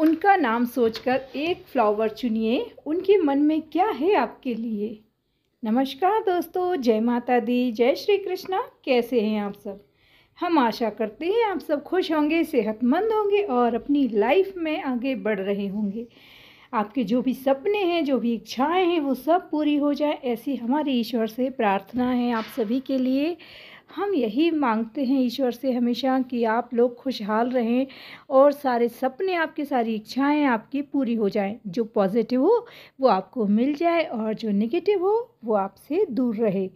उनका नाम सोचकर एक फ्लावर चुनिए उनके मन में क्या है आपके लिए नमस्कार दोस्तों जय माता दी जय श्री कृष्णा कैसे हैं आप सब हम आशा करते हैं आप सब खुश होंगे सेहतमंद होंगे और अपनी लाइफ में आगे बढ़ रहे होंगे आपके जो भी सपने हैं जो भी इच्छाएं हैं वो सब पूरी हो जाए ऐसी हमारी ईश्वर से प्रार्थना है आप सभी के लिए हम यही मांगते हैं ईश्वर से हमेशा कि आप लोग खुशहाल रहें और सारे सपने आपकी सारी इच्छाएं आपकी पूरी हो जाएं जो पॉजिटिव हो वो आपको मिल जाए और जो नेगेटिव हो वो आपसे दूर रहे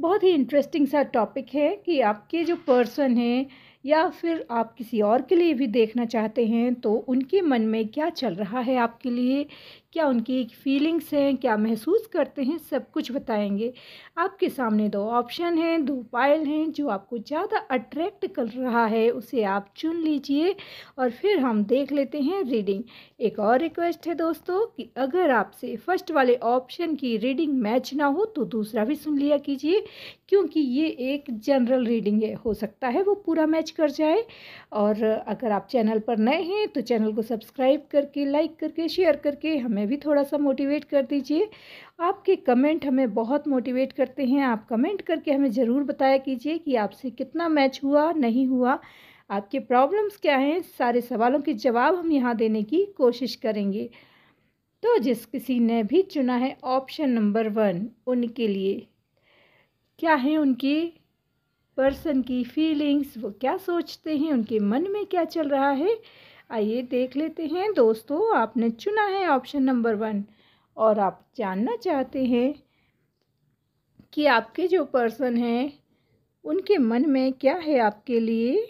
बहुत ही इंटरेस्टिंग सा टॉपिक है कि आपके जो पर्सन हैं या फिर आप किसी और के लिए भी देखना चाहते हैं तो उनके मन में क्या चल रहा है आपके लिए क्या उनकी एक फीलिंग्स हैं क्या महसूस करते हैं सब कुछ बताएंगे आपके सामने दो ऑप्शन हैं दो पायल हैं जो आपको ज़्यादा अट्रैक्ट कर रहा है उसे आप चुन लीजिए और फिर हम देख लेते हैं रीडिंग एक और रिक्वेस्ट है दोस्तों कि अगर आपसे फर्स्ट वाले ऑप्शन की रीडिंग मैच ना हो तो दूसरा भी सुन लिया कीजिए क्योंकि ये एक जनरल रीडिंग है हो सकता है वो पूरा मैच कर जाए और अगर आप चैनल पर नए हैं तो चैनल को सब्सक्राइब करके लाइक करके शेयर करके हमें हमें भी थोड़ा सा मोटिवेट कर दीजिए आपके कमेंट हमें बहुत मोटिवेट करते हैं आप कमेंट करके हमें ज़रूर बताया कीजिए कि आपसे कितना मैच हुआ नहीं हुआ आपके प्रॉब्लम्स क्या हैं सारे सवालों के जवाब हम यहाँ देने की कोशिश करेंगे तो जिस किसी ने भी चुना है ऑप्शन नंबर वन उनके लिए क्या है उनकी पर्सन की फीलिंग्स वो क्या सोचते हैं उनके मन में क्या चल रहा है आइए देख लेते हैं दोस्तों आपने चुना है ऑप्शन नंबर वन और आप जानना चाहते हैं कि आपके जो पर्सन हैं उनके मन में क्या है आपके लिए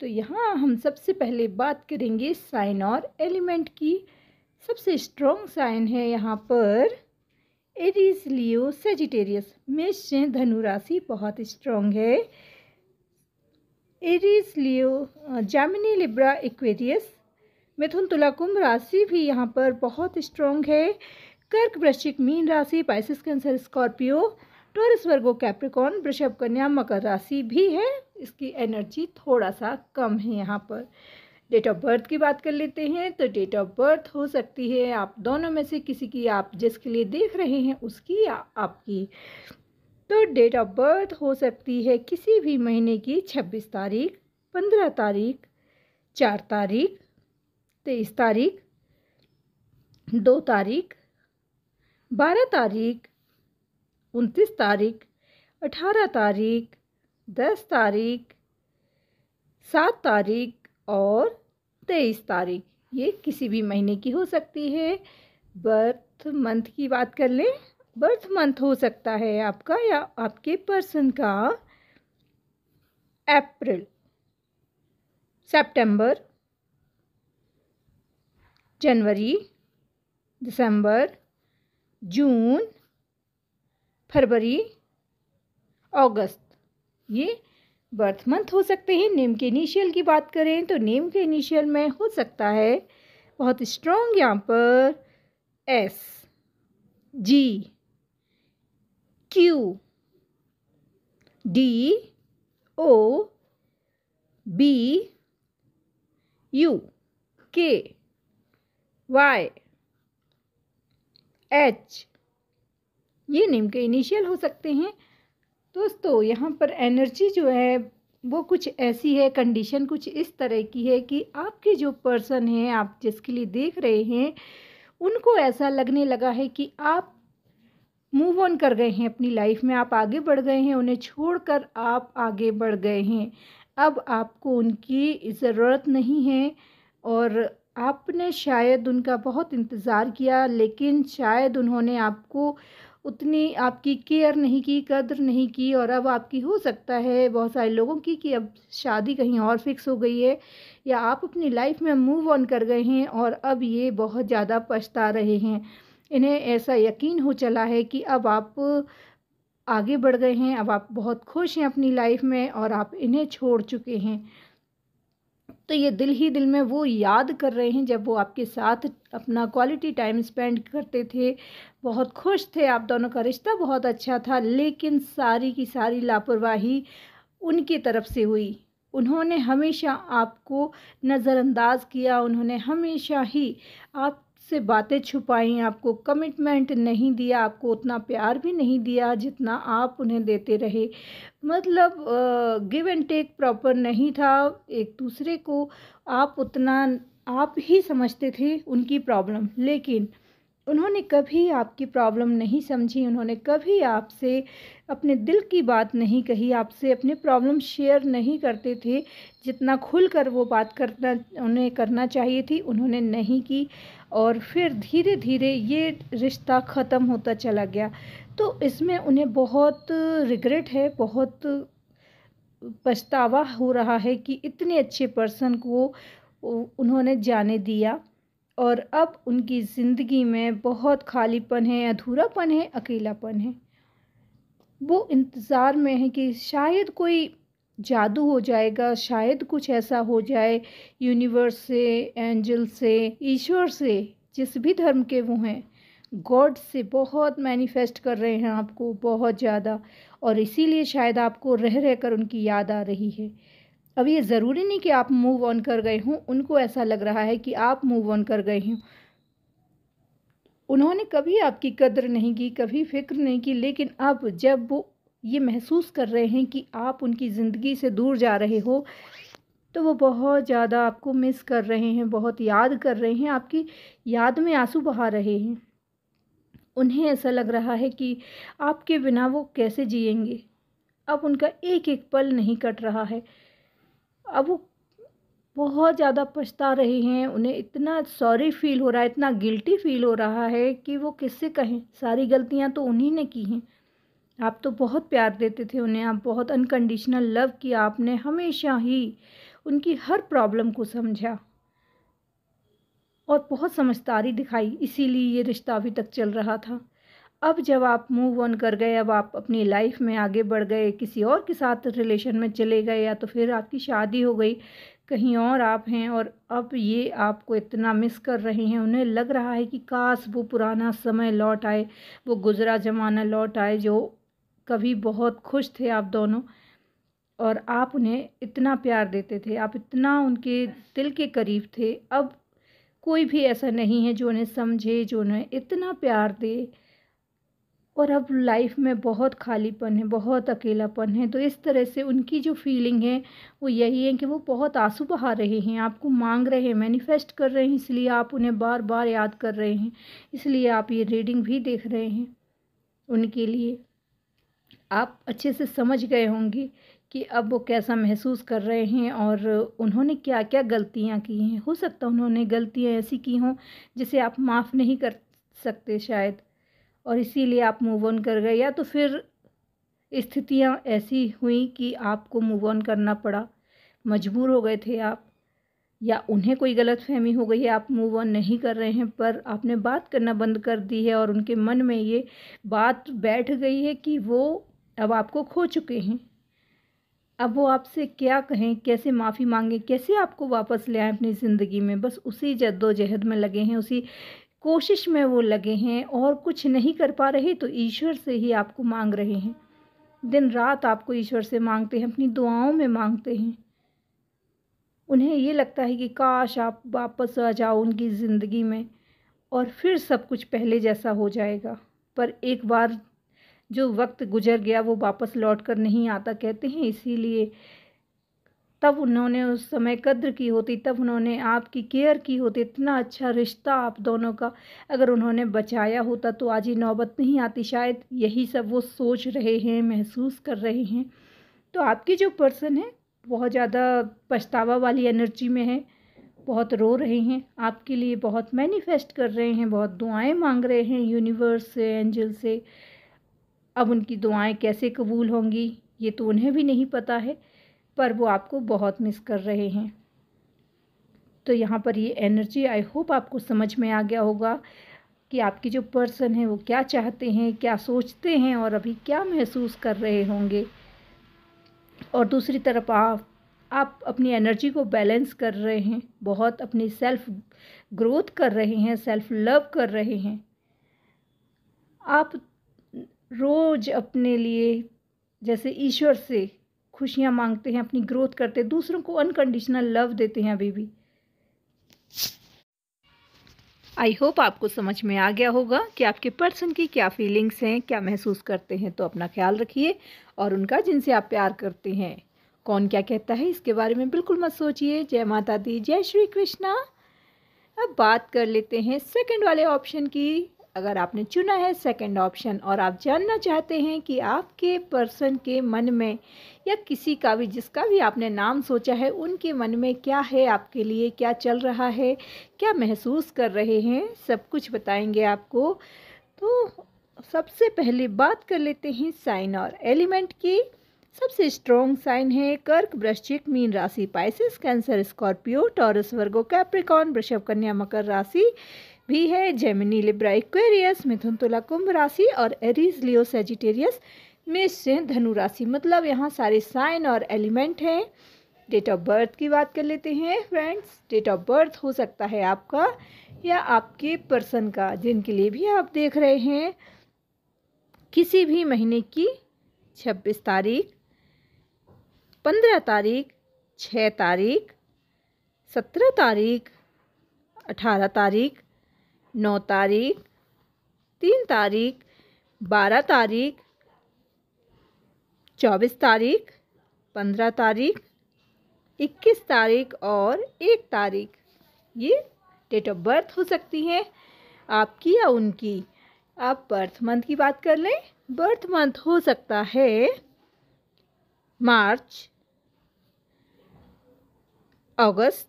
तो यहाँ हम सबसे पहले बात करेंगे साइन और एलिमेंट की सबसे स्ट्रॉन्ग साइन है यहाँ पर एरीज लियो सेजिटेरियस मेष से धनु राशि बहुत स्ट्रॉन्ग है Aries Leo Gemini Libra Aquarius मिथुन तुला कुंभ राशि भी यहाँ पर बहुत स्ट्रॉन्ग है कर्क वृश्चिक मीन राशि Pisces Cancer Scorpio Taurus Virgo Capricorn वृषभ कन्या मकर राशि भी है इसकी एनर्जी थोड़ा सा कम है यहाँ पर डेट ऑफ बर्थ की बात कर लेते हैं तो डेट ऑफ बर्थ हो सकती है आप दोनों में से किसी की आप जिसके लिए देख रहे हैं उसकी या आपकी तो डेट ऑफ बर्थ हो सकती है किसी भी महीने की छब्बीस तारीख पंद्रह तारीख चार तारीख तेईस तारीख दो तारीख बारह तारीख उनतीस तारीख अठारह तारीख दस तारीख सात तारीख और तेईस तारीख ये किसी भी महीने की हो सकती है बर्थ मंथ की बात कर लें बर्थ मंथ हो सकता है आपका या आपके पर्सन का अप्रैल सितंबर जनवरी दिसंबर जून फरवरी अगस्त ये बर्थ मंथ हो सकते हैं नेम के इनिशियल की बात करें तो नेम के इनिशियल में हो सकता है बहुत स्ट्रॉन्ग यहाँ पर S G Q D O B U K Y H ये नेम के इनिशियल हो सकते हैं दोस्तों यहाँ पर एनर्जी जो है वो कुछ ऐसी है कंडीशन कुछ इस तरह की है कि आपके जो पर्सन हैं आप जिसके लिए देख रहे हैं उनको ऐसा लगने लगा है कि आप मूव ऑन कर गए हैं अपनी लाइफ में आप आगे बढ़ गए हैं उन्हें छोड़कर आप आगे बढ़ गए हैं अब आपको उनकी ज़रूरत नहीं है और आपने शायद उनका बहुत इंतज़ार किया लेकिन शायद उन्होंने आपको उतनी आपकी केयर नहीं की कदर नहीं की और अब आपकी हो सकता है बहुत सारे लोगों की कि अब शादी कहीं और फिक्स हो गई है या आप अपनी लाइफ में मूव ऑन कर गए हैं और अब ये बहुत ज़्यादा पछता रहे हैं इन्हें ऐसा यकीन हो चला है कि अब आप आगे बढ़ गए हैं अब आप बहुत खुश हैं अपनी लाइफ में और आप इन्हें छोड़ चुके हैं तो ये दिल ही दिल में वो याद कर रहे हैं जब वो आपके साथ अपना क्वालिटी टाइम स्पेंड करते थे बहुत खुश थे आप दोनों का रिश्ता बहुत अच्छा था लेकिन सारी की सारी लापरवाही उनकी तरफ से हुई उन्होंने हमेशा आपको नज़रअंदाज किया उन्होंने हमेशा ही आप से बातें छुपाई आपको कमिटमेंट नहीं दिया आपको उतना प्यार भी नहीं दिया जितना आप उन्हें देते रहे मतलब गिव एंड टेक प्रॉपर नहीं था एक दूसरे को आप उतना आप ही समझते थे उनकी प्रॉब्लम लेकिन उन्होंने कभी आपकी प्रॉब्लम नहीं समझी उन्होंने कभी आपसे अपने दिल की बात नहीं कही आपसे अपने प्रॉब्लम शेयर नहीं करते थे जितना खुल कर वो बात करना उन्हें करना चाहिए थी उन्होंने नहीं की और फिर धीरे धीरे ये रिश्ता ख़त्म होता चला गया तो इसमें उन्हें बहुत रिग्रेट है बहुत पछतावा हो रहा है कि इतने अच्छे पर्सन को उन्होंने जाने दिया और अब उनकी ज़िंदगी में बहुत खालीपन है अधूरापन है अकेलापन है वो इंतज़ार में है कि शायद कोई जादू हो जाएगा शायद कुछ ऐसा हो जाए यूनिवर्स से एंजल से ईश्वर से जिस भी धर्म के वो हैं गॉड से बहुत मैनिफेस्ट कर रहे हैं आपको बहुत ज़्यादा और इसीलिए शायद आपको रह रह कर उनकी याद आ रही है अब ये ज़रूरी नहीं कि आप मूव ऑन कर गए हों उनको ऐसा लग रहा है कि आप मूव ऑन कर गए हों उन्होंने कभी आपकी कदर नहीं की कभी फिक्र नहीं की लेकिन अब जब वो ये महसूस कर रहे हैं कि आप उनकी ज़िंदगी से दूर जा रहे हो तो वो बहुत ज़्यादा आपको मिस कर रहे हैं बहुत याद कर रहे हैं आपकी याद में आंसू बहा रहे हैं उन्हें ऐसा लग रहा है कि आपके बिना वो कैसे जिएंगे अब उनका एक एक पल नहीं कट रहा है अब वो बहुत ज़्यादा पछता रहे हैं उन्हें इतना सॉरी फील हो रहा है इतना गिल्टी फील हो रहा है कि वो किससे कहें सारी गलतियां तो उन्हीं ने की हैं आप तो बहुत प्यार देते थे उन्हें आप बहुत अनकंडीशनल लव किया आपने हमेशा ही उनकी हर प्रॉब्लम को समझा और बहुत समझदारी दिखाई इसीलिए ये रिश्ता अभी तक चल रहा था अब जब आप मूव ऑन कर गए अब आप अपनी लाइफ में आगे बढ़ गए किसी और के साथ रिलेशन में चले गए या तो फिर आपकी शादी हो गई कहीं और आप हैं और अब ये आपको इतना मिस कर रहे हैं उन्हें लग रहा है कि काश वो पुराना समय लौट आए वो गुज़रा ज़माना लौट आए जो कभी बहुत खुश थे आप दोनों और आप उन्हें इतना प्यार देते थे आप इतना उनके दिल के करीब थे अब कोई भी ऐसा नहीं है जो उन्हें समझे जो उन्हें इतना प्यार दे और अब लाइफ में बहुत खालीपन है बहुत अकेलापन है तो इस तरह से उनकी जो फीलिंग है वो यही है कि वो बहुत आंसू बहा रहे हैं आपको मांग रहे हैं मैनिफेस्ट कर रहे हैं इसलिए आप उन्हें बार बार याद कर रहे हैं इसलिए आप ये रीडिंग भी देख रहे हैं उनके लिए आप अच्छे से समझ गए होंगे कि अब वो कैसा महसूस कर रहे हैं और उन्होंने क्या क्या गलतियाँ की हैं हो सकता है उन्होंने गलतियाँ ऐसी की हों जिसे आप माफ़ नहीं कर सकते शायद और इसीलिए आप मूव ऑन कर गए या तो फिर स्थितियाँ ऐसी हुई कि आपको मूव ऑन करना पड़ा मजबूर हो गए थे आप या उन्हें कोई गलत फहमी हो गई है आप मूव ऑन नहीं कर रहे हैं पर आपने बात करना बंद कर दी है और उनके मन में ये बात बैठ गई है कि वो अब आपको खो चुके हैं अब वो आपसे क्या कहें कैसे माफ़ी मांगें कैसे आपको वापस ले आएँ अपनी ज़िंदगी में बस उसी जद्दोजहद में लगे हैं उसी कोशिश में वो लगे हैं और कुछ नहीं कर पा रहे तो ईश्वर से ही आपको मांग रहे हैं दिन रात आपको ईश्वर से मांगते हैं अपनी दुआओं में मांगते हैं उन्हें ये लगता है कि काश आप वापस आ जाओ उनकी ज़िंदगी में और फिर सब कुछ पहले जैसा हो जाएगा पर एक बार जो वक्त गुजर गया वो वापस लौट कर नहीं आता कहते हैं इसीलिए तब उन्होंने उस समय कद्र की होती तब उन्होंने आपकी केयर की होती इतना अच्छा रिश्ता आप दोनों का अगर उन्होंने बचाया होता तो आज ही नौबत नहीं आती शायद यही सब वो सोच रहे हैं महसूस कर रहे हैं तो आपकी जो पर्सन है बहुत ज़्यादा पछतावा वाली एनर्जी में है बहुत रो रहे हैं आपके लिए बहुत मैनिफेस्ट कर रहे हैं बहुत दुआएं मांग रहे हैं यूनिवर्स से एंजल से अब उनकी दुआएं कैसे कबूल होंगी ये तो उन्हें भी नहीं पता है पर वो आपको बहुत मिस कर रहे हैं तो यहाँ पर ये एनर्जी आई होप आपको समझ में आ गया होगा कि आपकी जो पर्सन है वो क्या चाहते हैं क्या सोचते हैं और अभी क्या महसूस कर रहे होंगे और दूसरी तरफ आप आप अपनी एनर्जी को बैलेंस कर रहे हैं बहुत अपनी सेल्फ ग्रोथ कर रहे हैं सेल्फ लव कर रहे हैं आप रोज़ अपने लिए जैसे ईश्वर से खुशियाँ मांगते हैं अपनी ग्रोथ करते हैं दूसरों को अनकंडीशनल लव देते हैं अभी भी आई होप आपको समझ में आ गया होगा कि आपके पर्सन की क्या फीलिंग्स हैं क्या महसूस करते हैं तो अपना ख्याल रखिए और उनका जिनसे आप प्यार करते हैं कौन क्या कहता है इसके बारे में बिल्कुल मत सोचिए जय माता दी जय श्री कृष्णा अब बात कर लेते हैं सेकंड वाले ऑप्शन की अगर आपने चुना है सेकंड ऑप्शन और आप जानना चाहते हैं कि आपके पर्सन के मन में या किसी का भी जिसका भी आपने नाम सोचा है उनके मन में क्या है आपके लिए क्या चल रहा है क्या महसूस कर रहे हैं सब कुछ बताएंगे आपको तो सबसे पहले बात कर लेते हैं साइन और एलिमेंट की सबसे स्ट्रॉन्ग साइन है कर्क वृश्चिक मीन राशि Pisces Cancer Scorpio Taurus Virgo Capricorn वृषभ कन्या मकर राशि भी है जेमिनी लिब्रा इक्वेरियस मिथुन तुला कुंभ राशि और एरीज लियो सेजिटेरियस मेष से धनु राशि मतलब यहाँ सारे साइन और एलिमेंट हैं डेट ऑफ बर्थ की बात कर लेते हैं फ्रेंड्स डेट ऑफ बर्थ हो सकता है आपका या आपके पर्सन का जिनके लिए भी आप देख रहे हैं किसी भी महीने की छब्बीस तारीख पंद्रह तारीख छः तारीख सत्रह तारीख अठारह तारीख नौ तारीख तीन तारीख बारह तारीख चौबीस तारीख पंद्रह तारीख इक्कीस तारीख और एक तारीख ये डेट ऑफ बर्थ हो सकती है आपकी या उनकी आप बर्थ मंथ की बात कर लें बर्थ मंथ हो सकता है मार्च अगस्त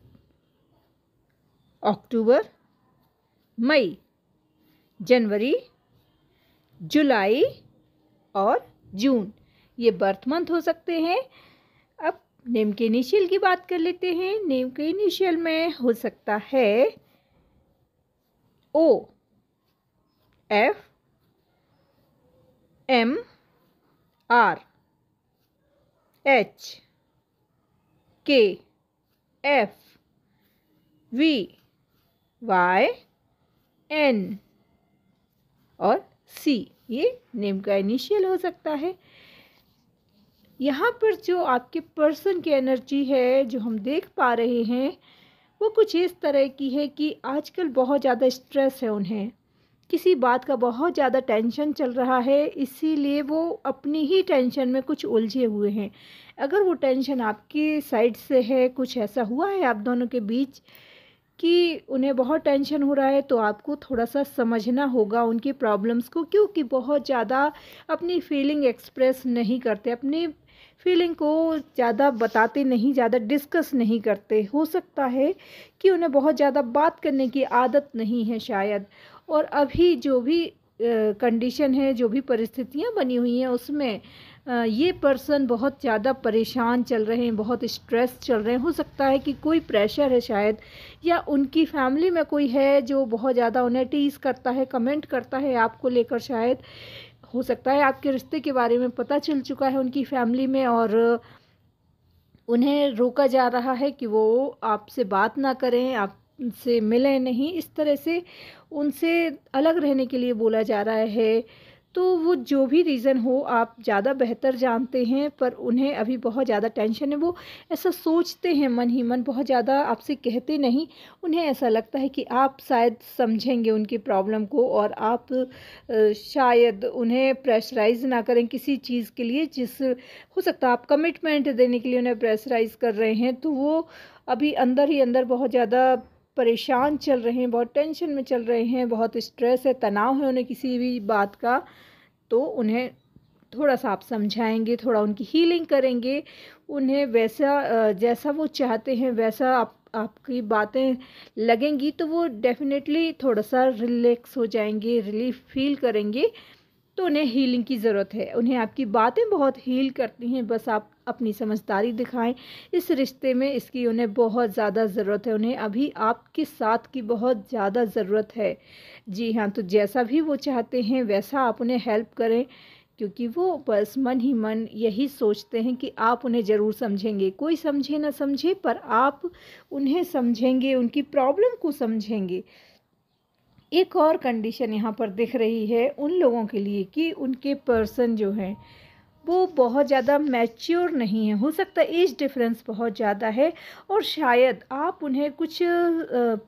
अक्टूबर मई जनवरी जुलाई और जून ये बर्थ मंथ हो सकते हैं अब नेम के इनिशियल की बात कर लेते हैं नेम के इनिशियल में हो सकता है O F M R H K F V Y N और सी ये नेम का इनिशियल हो सकता है यहाँ पर जो आपके पर्सन की एनर्जी है जो हम देख पा रहे हैं वो कुछ इस तरह की है कि आजकल बहुत ज़्यादा स्ट्रेस है उन्हें किसी बात का बहुत ज़्यादा टेंशन चल रहा है इसीलिए वो अपनी ही टेंशन में कुछ उलझे हुए हैं अगर वो टेंशन आपकी साइड से है कुछ ऐसा हुआ है आप दोनों के बीच कि उन्हें बहुत टेंशन हो रहा है तो आपको थोड़ा सा समझना होगा उनकी प्रॉब्लम्स को क्योंकि बहुत ज़्यादा अपनी फीलिंग एक्सप्रेस नहीं करते अपनी फीलिंग को ज़्यादा बताते नहीं ज़्यादा डिस्कस नहीं करते हो सकता है कि उन्हें बहुत ज़्यादा बात करने की आदत नहीं है शायद और अभी जो भी कंडीशन है जो भी परिस्थितियाँ बनी हुई हैं उसमें ये पर्सन बहुत ज़्यादा परेशान चल रहे हैं बहुत स्ट्रेस चल रहे हैं हो सकता है कि कोई प्रेशर है शायद या उनकी फैमिली में कोई है जो बहुत ज़्यादा उन्हें टीज़ करता है कमेंट करता है आपको लेकर शायद हो सकता है आपके रिश्ते के बारे में पता चल चुका है उनकी फैमिली में और उन्हें रोका जा रहा है कि वो आपसे बात ना करें आप से मिलें नहीं इस तरह से उनसे अलग रहने के लिए बोला जा रहा है तो वो जो भी रीज़न हो आप ज़्यादा बेहतर जानते हैं पर उन्हें अभी बहुत ज़्यादा टेंशन है वो ऐसा सोचते हैं मन ही मन बहुत ज़्यादा आपसे कहते नहीं उन्हें ऐसा लगता है कि आप शायद समझेंगे उनकी प्रॉब्लम को और आप शायद उन्हें प्रेशराइज ना करें किसी चीज़ के लिए जिस हो सकता है आप कमिटमेंट देने के लिए उन्हें प्रेशराइज कर रहे हैं तो वो अभी अंदर ही अंदर बहुत ज़्यादा परेशान चल रहे हैं बहुत टेंशन में चल रहे हैं बहुत स्ट्रेस है तनाव है उन्हें किसी भी बात का तो उन्हें थोड़ा सा आप समझाएंगे थोड़ा उनकी हीलिंग करेंगे उन्हें वैसा जैसा वो चाहते हैं वैसा आप आपकी बातें लगेंगी तो वो डेफिनेटली थोड़ा सा रिलैक्स हो जाएंगे रिलीफ फील करेंगे तो उन्हें हीलिंग की ज़रूरत है उन्हें आपकी बातें बहुत हील करती हैं बस आप अपनी समझदारी दिखाएं इस रिश्ते में इसकी उन्हें बहुत ज़्यादा ज़रूरत है उन्हें अभी आपके साथ की बहुत ज़्यादा ज़रूरत है जी हाँ तो जैसा भी वो चाहते हैं वैसा आप उन्हें हेल्प करें क्योंकि वो बस मन ही मन यही सोचते हैं कि आप उन्हें ज़रूर समझेंगे कोई समझे ना समझे पर आप उन्हें समझेंगे उनकी प्रॉब्लम को समझेंगे एक और कंडीशन यहाँ पर दिख रही है उन लोगों के लिए कि उनके पर्सन जो हैं वो बहुत ज़्यादा मैच्योर नहीं है हो सकता है एज डिफरेंस बहुत ज़्यादा है और शायद आप उन्हें कुछ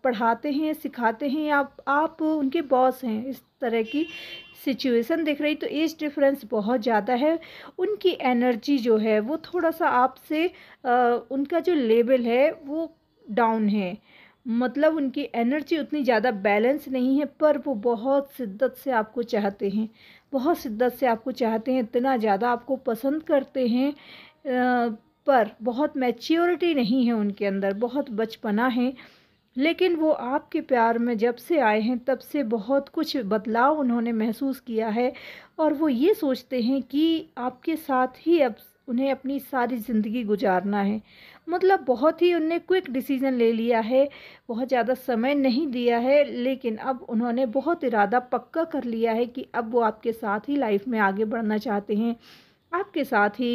पढ़ाते हैं सिखाते हैं आप आप उनके बॉस हैं इस तरह की सिचुएशन दिख रही तो एज डिफरेंस बहुत ज़्यादा है उनकी एनर्जी जो है वो थोड़ा सा आपसे उनका जो लेवल है वो डाउन है मतलब उनकी एनर्जी उतनी ज़्यादा बैलेंस नहीं है पर वो बहुत शिद्दत से आपको चाहते हैं बहुत शिद्दत से आपको चाहते हैं इतना ज़्यादा आपको पसंद करते हैं पर बहुत मैच्योरिटी नहीं है उनके अंदर बहुत बचपना है लेकिन वो आपके प्यार में जब से आए हैं तब से बहुत कुछ बदलाव उन्होंने महसूस किया है और वो ये सोचते हैं कि आपके साथ ही अब उन्हें अपनी सारी ज़िंदगी गुजारना है मतलब बहुत ही उनने क्विक डिसीजन ले लिया है बहुत ज़्यादा समय नहीं दिया है लेकिन अब उन्होंने बहुत इरादा पक्का कर लिया है कि अब वो आपके साथ ही लाइफ में आगे बढ़ना चाहते हैं आपके साथ ही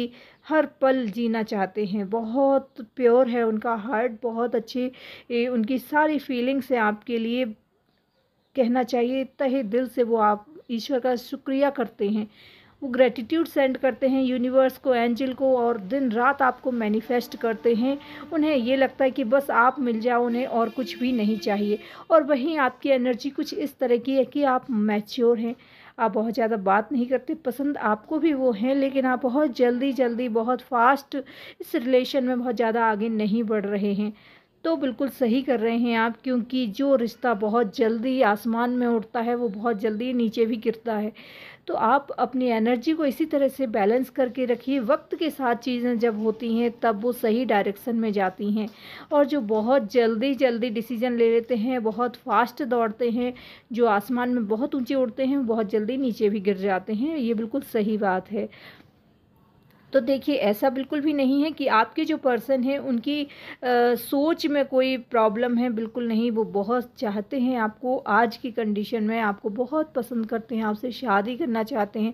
हर पल जीना चाहते हैं बहुत प्योर है उनका हार्ट बहुत अच्छी उनकी सारी फीलिंग्स हैं आपके लिए कहना चाहिए तहे दिल से वो आप ईश्वर का शुक्रिया करते हैं वो ग्रेटिट्यूड सेंड करते हैं यूनिवर्स को एंजल को और दिन रात आपको मैनिफेस्ट करते हैं उन्हें ये लगता है कि बस आप मिल जाओ उन्हें और कुछ भी नहीं चाहिए और वहीं आपकी एनर्जी कुछ इस तरह की है कि आप मैच्योर हैं आप बहुत ज़्यादा बात नहीं करते पसंद आपको भी वो हैं लेकिन आप बहुत जल्दी जल्दी बहुत फास्ट इस रिलेशन में बहुत ज़्यादा आगे नहीं बढ़ रहे हैं तो बिल्कुल सही कर रहे हैं आप क्योंकि जो रिश्ता बहुत जल्दी आसमान में उठता है वो बहुत जल्दी नीचे भी गिरता है तो आप अपनी एनर्जी को इसी तरह से बैलेंस करके रखिए वक्त के साथ चीज़ें जब होती हैं तब वो सही डायरेक्शन में जाती हैं और जो बहुत जल्दी जल्दी डिसीजन ले लेते हैं बहुत फास्ट दौड़ते हैं जो आसमान में बहुत ऊँचे उड़ते हैं बहुत जल्दी नीचे भी गिर जाते हैं ये बिल्कुल सही बात है तो देखिए ऐसा बिल्कुल भी नहीं है कि आपके जो पर्सन हैं उनकी आ, सोच में कोई प्रॉब्लम है बिल्कुल नहीं वो बहुत चाहते हैं आपको आज की कंडीशन में आपको बहुत पसंद करते हैं आपसे शादी करना चाहते हैं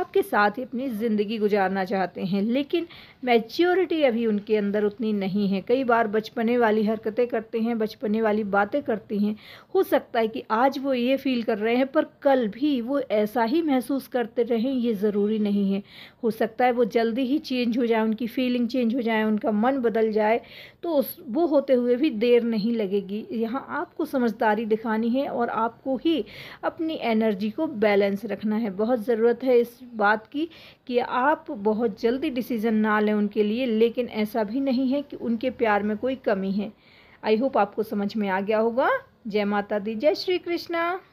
आपके साथ ही अपनी ज़िंदगी गुजारना चाहते हैं लेकिन मैच्योरिटी अभी उनके अंदर उतनी नहीं है कई बार बचपने वाली हरकतें करते हैं बचपने वाली बातें करती हैं हो सकता है कि आज वो ये फील कर रहे हैं पर कल भी वो ऐसा ही महसूस करते रहें ये ज़रूरी नहीं है हो सकता है वो जल्द जल्दी ही चेंज हो जाए उनकी फीलिंग चेंज हो जाए उनका मन बदल जाए तो उस वो होते हुए भी देर नहीं लगेगी यहाँ आपको समझदारी दिखानी है और आपको ही अपनी एनर्जी को बैलेंस रखना है बहुत ज़रूरत है इस बात की कि आप बहुत जल्दी डिसीज़न ना लें उनके लिए लेकिन ऐसा भी नहीं है कि उनके प्यार में कोई कमी है आई होप आपको समझ में आ गया होगा जय माता दी जय श्री कृष्णा